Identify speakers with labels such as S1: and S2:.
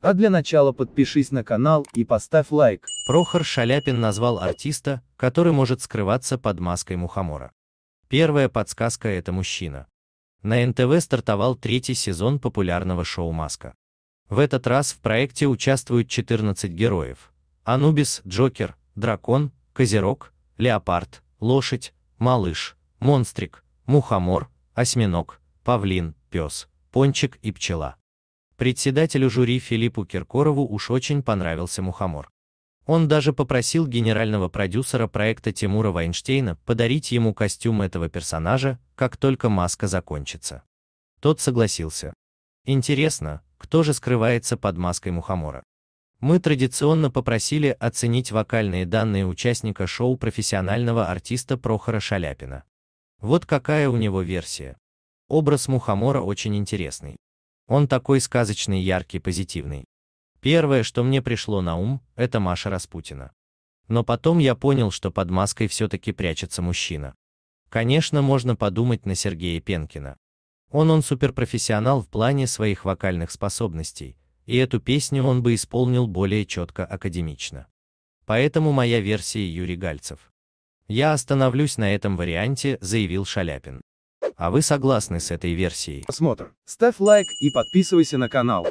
S1: А для начала подпишись на канал и поставь лайк. Прохор Шаляпин назвал артиста, который может скрываться под маской мухомора. Первая подсказка – это мужчина. На НТВ стартовал третий сезон популярного шоу «Маска». В этот раз в проекте участвуют 14 героев. Анубис, Джокер, Дракон, Козерог, Леопард, Лошадь, Малыш, Монстрик, Мухомор, Осьминог, Павлин, Пес, Пончик и Пчела. Председателю жюри Филиппу Киркорову уж очень понравился мухомор. Он даже попросил генерального продюсера проекта Тимура Вайнштейна подарить ему костюм этого персонажа, как только маска закончится. Тот согласился. Интересно, кто же скрывается под маской мухомора? Мы традиционно попросили оценить вокальные данные участника шоу профессионального артиста Прохора Шаляпина. Вот какая у него версия. Образ мухомора очень интересный. Он такой сказочный, яркий, позитивный. Первое, что мне пришло на ум, это Маша Распутина. Но потом я понял, что под маской все-таки прячется мужчина. Конечно, можно подумать на Сергея Пенкина. Он он суперпрофессионал в плане своих вокальных способностей, и эту песню он бы исполнил более четко академично. Поэтому моя версия Юрий Гальцев. Я остановлюсь на этом варианте, заявил Шаляпин. А вы согласны с этой версией? Просмотр. Ставь лайк и подписывайся на канал.